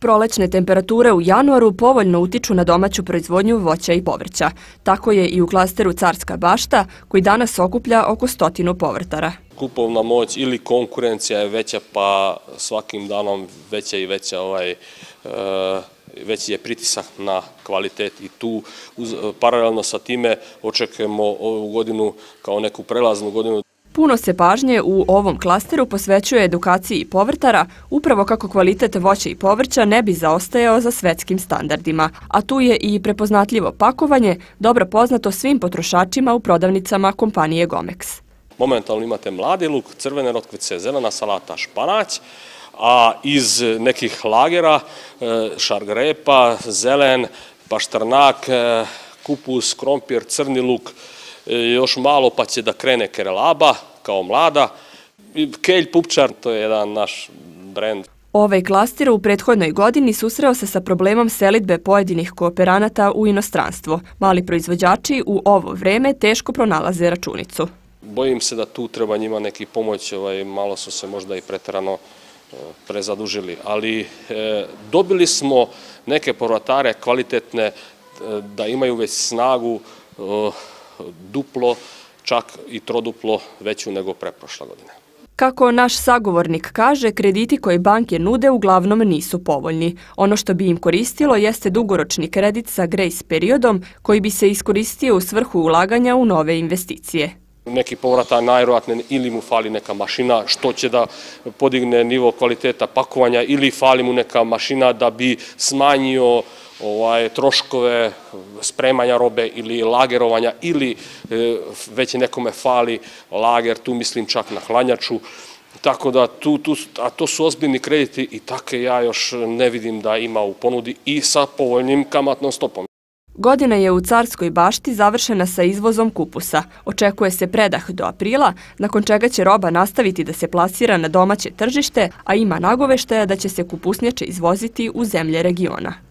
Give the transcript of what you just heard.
Prolećne temperature u januaru povoljno utiču na domaću proizvodnju voća i povrća. Tako je i u klasteru Carska bašta, koji danas okuplja oko stotinu povrtara. Kupovna moć ili konkurencija je veća, pa svakim danom veća i veća ovaj e, već je pritisak na kvalitet i tu e, paralelno sa time očekujemo ovu godinu kao neku prelaznu godinu. Puno se pažnje u ovom klasteru posvećuje edukaciji povrtara, upravo kako kvalitet voća i povrća ne bi zaostajao za svetskim standardima. A tu je i prepoznatljivo pakovanje, dobro poznato svim potrošačima u prodavnicama kompanije Gomex. Momentalno imate mladi luk, crvene rotkvice, zelena salata, španać, a iz nekih lagera e, šargrepa, zelen, paštrnak, e, kupus, krompir, crni luk, E, još malo pa će da krene Kerelaba kao mlada. Kelj Pupčar, to je jedan naš brend. Ovaj klaster u prethodnoj godini susreo se sa problemom selitbe pojedinih kooperanata u inostranstvo. Mali proizvođači u ovo vreme teško pronalaze računicu. Bojim se da tu treba njima neki pomoć, ovaj, malo su se možda i pretrano e, prezadužili, ali e, dobili smo neke porvatare kvalitetne da imaju već snagu, duplo, čak i troduplo veću nego preprošla godina. Kako naš sagovornik kaže, krediti koje banke nude uglavnom nisu povoljni. Ono što bi im koristilo jeste dugoročni kredit sa grace periodom koji bi se iskoristio u svrhu ulaganja u nove investicije. Neki povrata najrojatne ili mu fali neka mašina što će da podigne nivo kvaliteta pakovanja ili fali mu neka mašina da bi smanjio kredit Ovaj, troškove spremanja robe ili lagerovanja ili e, već nekome fali lager, tu mislim čak na hlanjaču. Tako da, tu, tu, a to su ozbiljni krediti i take ja još ne vidim da ima u ponudi i sa povoljnim kamatnom stopom. Godina je u Carskoj bašti završena sa izvozom kupusa. Očekuje se predah do aprila, nakon čega će roba nastaviti da se plasira na domaće tržište, a ima nagoveštaja da će se kupusnjače izvoziti u zemlje regiona.